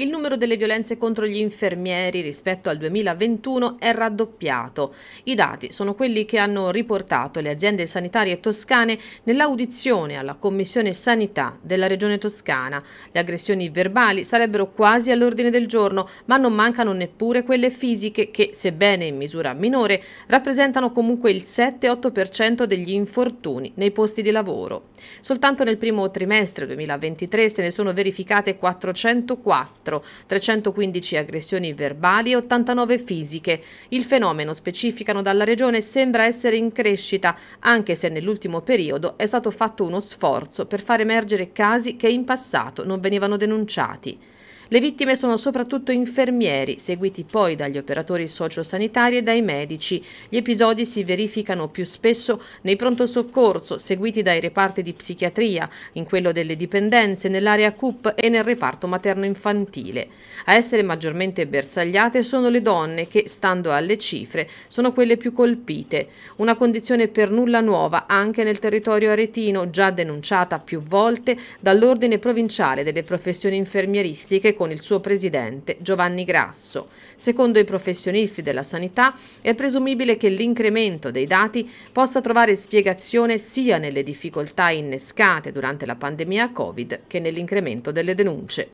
Il numero delle violenze contro gli infermieri rispetto al 2021 è raddoppiato. I dati sono quelli che hanno riportato le aziende sanitarie toscane nell'audizione alla Commissione Sanità della Regione Toscana. Le aggressioni verbali sarebbero quasi all'ordine del giorno, ma non mancano neppure quelle fisiche che, sebbene in misura minore, rappresentano comunque il 7-8% degli infortuni nei posti di lavoro. Soltanto nel primo trimestre 2023 se ne sono verificate 404 4, 315 aggressioni verbali e 89 fisiche. Il fenomeno, specificano dalla Regione, sembra essere in crescita, anche se nell'ultimo periodo è stato fatto uno sforzo per far emergere casi che in passato non venivano denunciati. Le vittime sono soprattutto infermieri, seguiti poi dagli operatori sociosanitari e dai medici. Gli episodi si verificano più spesso nei pronto soccorso, seguiti dai reparti di psichiatria, in quello delle dipendenze, nell'area CUP e nel reparto materno-infantile. A essere maggiormente bersagliate sono le donne che, stando alle cifre, sono quelle più colpite. Una condizione per nulla nuova anche nel territorio aretino, già denunciata più volte dall'Ordine Provinciale delle Professioni Infermieristiche con il suo presidente Giovanni Grasso. Secondo i professionisti della sanità è presumibile che l'incremento dei dati possa trovare spiegazione sia nelle difficoltà innescate durante la pandemia Covid che nell'incremento delle denunce.